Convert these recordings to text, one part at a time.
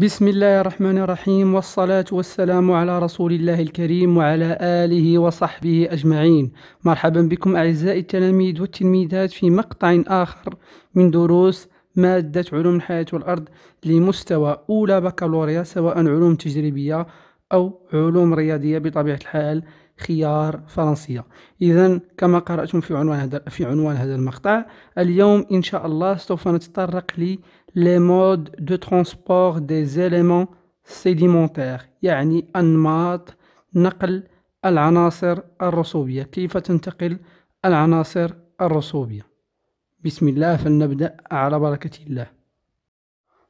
بسم الله الرحمن الرحيم والصلاة والسلام على رسول الله الكريم وعلى آله وصحبه أجمعين مرحبا بكم أعزائي التلاميذ والتلميذات في مقطع آخر من دروس مادة علوم الحياة والأرض لمستوى أولى بكالوريا سواء علوم تجريبية أو علوم رياضية بطبيعة الحال خيار فرنسية إذا كما قرأتم في عنوان هذا في عنوان هذا المقطع اليوم إن شاء الله سوف نتطرق ل les modes de transport des éléments sédimentaires يعني أنماط نقل العناصر الرسوبية كيف تنتقل العناصر الرسوبية بسم الله فلنبدأ على بركة الله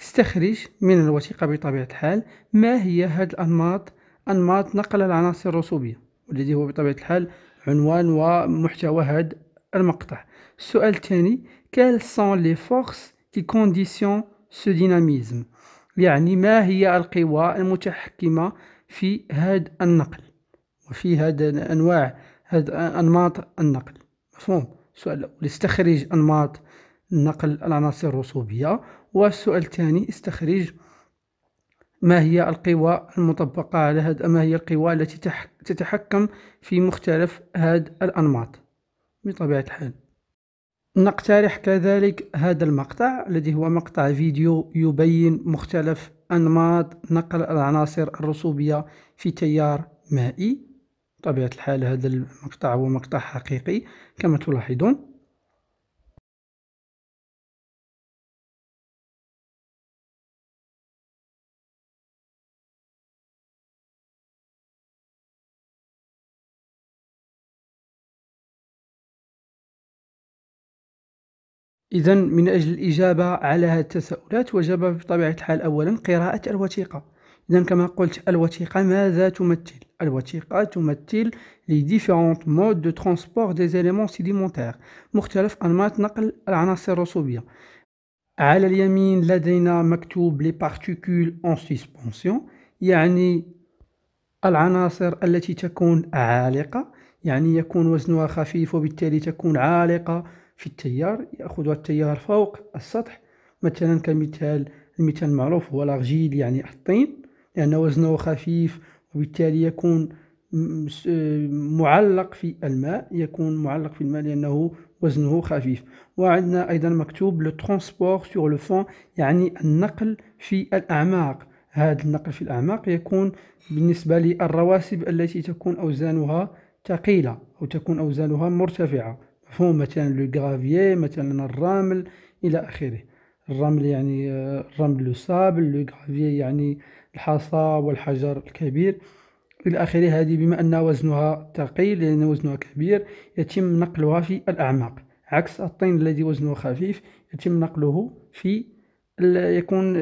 استخرج من الوثيقة بطبيعة الحال ما هي هاد الأنماط أنماط نقل العناصر الرسوبية والذي هو بطبيعة الحال عنوان ومحتوى هاد المقطع السؤال الثاني quelles sont les forces qui conditionnent ce dynamisme يعني ما هي القوى المتحكمة في هذا النقل وفي هذا أنواع هذا أنماط النقل مفهوم سؤال استخرج أنماط نقل العناصر الرسوبية والسؤال الثاني استخرج ما هي القوى المطبقة على هاد ما هي القوى التي تتحكم في مختلف هاد الأنماط بطبيعة الحال نقترح كذلك هذا المقطع الذي هو مقطع فيديو يبين مختلف أنماط نقل العناصر الرسوبية في تيار مائي بطبيعة الحال هذا المقطع هو مقطع حقيقي كما تلاحظون إذا من أجل الإجابة على هذه التساؤلات وجب بطبيعة الحال أولا قراءة الوثيقة إذا كما قلت الوثيقة ماذا تمثل؟ الوثيقة تمثل لي ديفيرونت مود دو ترونسبور دي زيليمون سيديمونتيغ مختلف أنماط نقل العناصر الرسوبية على اليمين لدينا مكتوب لي بارتيكول اون سيسبونسيون يعني العناصر التي تكون عالقة يعني يكون وزنها خفيف وبالتالي تكون عالقة في التيار ياخذ التيار فوق السطح مثلا كمثال المثال المعروف هو الأرجيل يعني الطين لأن وزنه خفيف وبالتالي يكون معلق في الماء يكون معلق في الماء لأنه وزنه خفيف وعندنا أيضا مكتوب لو ترونسبور سور لو فون يعني النقل في الأعماق هذا النقل في الأعماق يكون بالنسبة للرواسب التي تكون أوزانها ثقيلة أو تكون أوزانها مرتفعة مفهوم مثلا لو غرافيي مثلا الرمل الى اخره الرمل يعني آه، الرمل لو سابل لو غرافيي يعني الحصى والحجر الكبير الى اخره هذه بما ان وزنها ثقيل لان وزنها كبير يتم نقلها في الاعماق عكس الطين الذي وزنه خفيف يتم نقله في يكون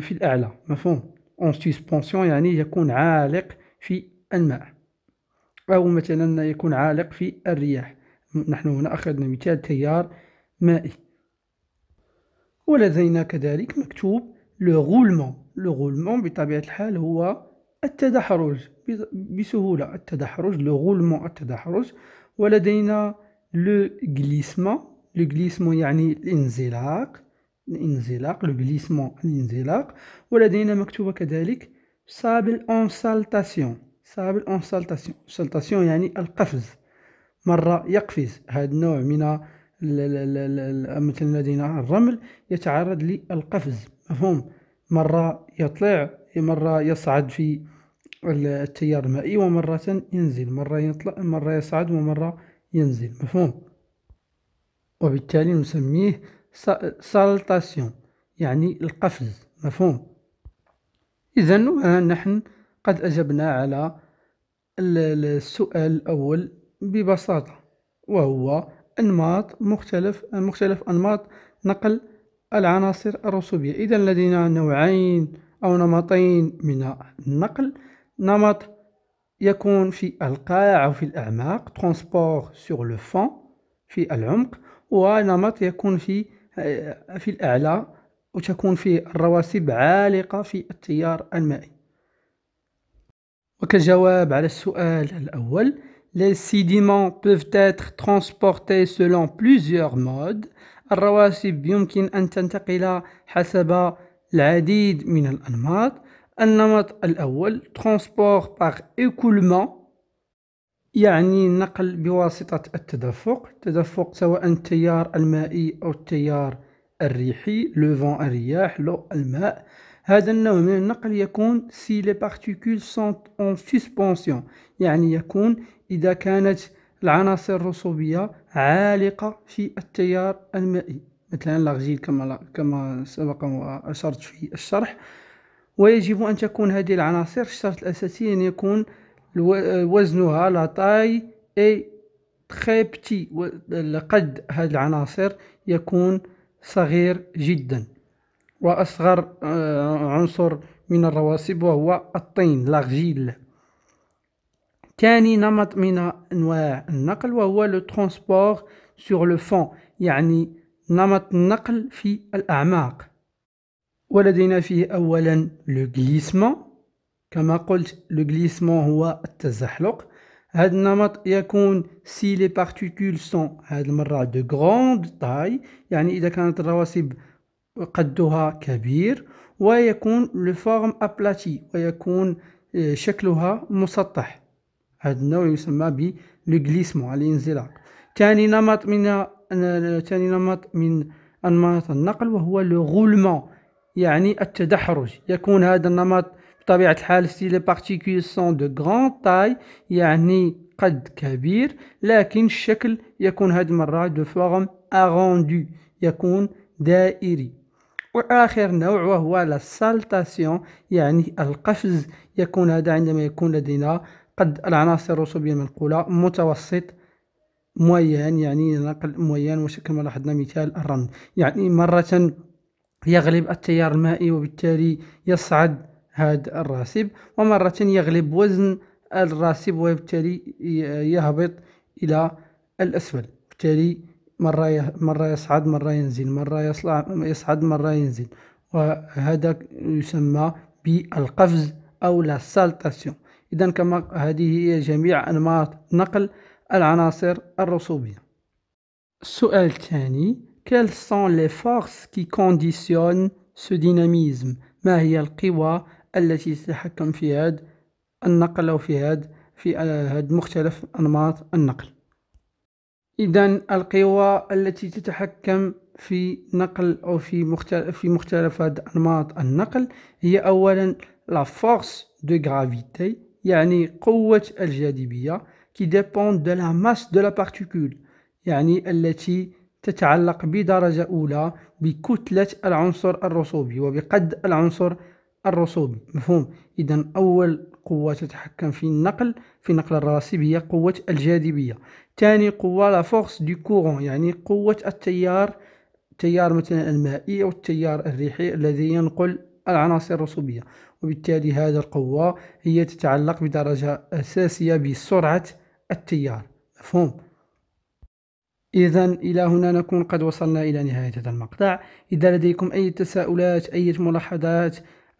في الاعلى مفهوم اون سسبونسيون يعني يكون عالق في الماء او مثلا يكون عالق في الرياح نحن هنا أخذنا مثال تيار مائي ولدينا كذلك مكتوب لو غولمون لو غولمون بطبيعة الحال هو التدحرج بسهولة التدحرج لو غولمون التدحرج ولدينا لو غليسمون لو غليسمون يعني الانزلاق الانزلاق لو غليسمون الانزلاق ولدينا مكتوبة كذلك سابل اون سالتاسيون سابل اون سالتاسيون سالتاسيون يعني القفز مرة يقفز هذا النوع من مثل لدينا الرمل يتعرض للقفز مفهوم مرة يطلع مرة يصعد في التيار المائي ومرة ينزل مرة يطلع مرة يصعد ومرة ينزل مفهوم وبالتالي نسميه سالتاسيون يعني القفز مفهوم إذا آه، نحن قد أجبنا على السؤال الأول ببساطة وهو أنماط مختلف مختلف أنماط نقل العناصر الرسوبية إذا لدينا نوعين أو نمطين من النقل نمط يكون في القاع أو في الأعماق ترونسبور سوغ لو فون في العمق ونمط يكون في آه، في الأعلى وتكون فيه الرواسب عالقة في التيار المائي وكجواب على السؤال الأول Les sédiments peuvent être transportés selon plusieurs modes. الرواسب يمكن أن تنتقل حسب العديد من الأنماط النمط الأول transport par écoulement يعني النقل بواسطة التدفق تدفق سواء التيار المائي أو التيار الريحي لو الرياح لو الماء هذا النوع من النقل يكون سي لي بارتيكول سونت اون سسبونسيون يعني يكون إذا كانت العناصر الرسوبية عالقة في التيار المائي مثلا لاغزيل كما كما سبق وأشرت في الشرح ويجب أن تكون هذه العناصر الشرط الأساسي أن يكون وزنها لا تاي اي تخي بتي قد هذه العناصر يكون صغير جدا وأصغر آه، عنصر من الرواسب وهو الطين لاغجيل تاني نمط من أنواع النقل وهو لو ترونسبور سور لو فون يعني نمط النقل في الأعماق ولدينا فيه أولا لو غليسمون كما قلت لو غليسمون هو التزحلق هذا النمط يكون سي لي بارتيكول سون هذه المرة دو غروند تاي يعني إذا كانت الرواسب قدها كبير ويكون لو فورم ابلاتي ويكون آه، شكلها مسطح هذا النوع يسمى ب بالجليسمو الانزلاق ثاني نمط من ثاني آه، نمط من انماط النقل وهو لو غولمون يعني التدحرج يكون هذا النمط بطبيعة الحال سي لي بارتيكول سون دو غران تاي يعني قد كبير لكن الشكل يكون هذه المرة دو فورم اغوندو يكون دائري وآخر نوع وهو لا سالتاسيون يعني القفز يكون هذا عندما يكون لدينا قد العناصر الرسوبية المنقولة متوسط مويان يعني نقل مويان وشكل ما لاحظنا مثال الرمل يعني مرة يغلب التيار المائي وبالتالي يصعد هذا الراسب ومرة يغلب وزن الراسب وبالتالي يهبط إلى الأسفل بالتالي مرة مرة يصعد مرة ينزل مرة يصلع يصعد مرة ينزل وهذا يسمى بالقفز أو لا سالتاسيون إذا كما هذه هي جميع أنماط نقل العناصر الرسوبية السؤال الثاني quelles sont les forces qui conditionnent ce dynamisme ما هي القوى التي تتحكم في هذا النقل أو في هذا في هذا مختلف أنماط النقل إذا القوى التي تتحكم في نقل أو في مختلف في مختلف أنماط النقل هي أولا لا فورس دو غرافيتي يعني قوة الجاذبية كي ديبون دو لا ماس دو لا بارتيكول يعني التي تتعلق بدرجة أولى بكتلة العنصر الرسوبي وبقد العنصر الرسوبي مفهوم إذا أول قوة تتحكم في النقل في نقل الرواسب هي قوة الجاذبية ثاني قوة لا فورس دو كورون يعني قوة التيار التيار مثلا المائي أو التيار الريحي الذي ينقل العناصر الرسوبية وبالتالي هذه القوة هي تتعلق بدرجة أساسية بسرعة التيار مفهوم إذا إلى هنا نكون قد وصلنا إلى نهاية هذا المقطع إذا لديكم أي تساؤلات أي ملاحظات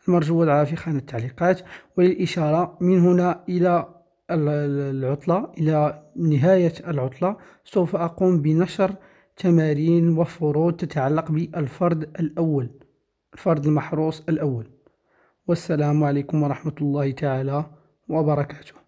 المرجو وضعها في خانة التعليقات وللإشارة من هنا إلى العطلة إلى نهاية العطلة سوف أقوم بنشر تمارين وفروض تتعلق بالفرد الأول الفرد المحروس الأول والسلام عليكم ورحمة الله تعالى وبركاته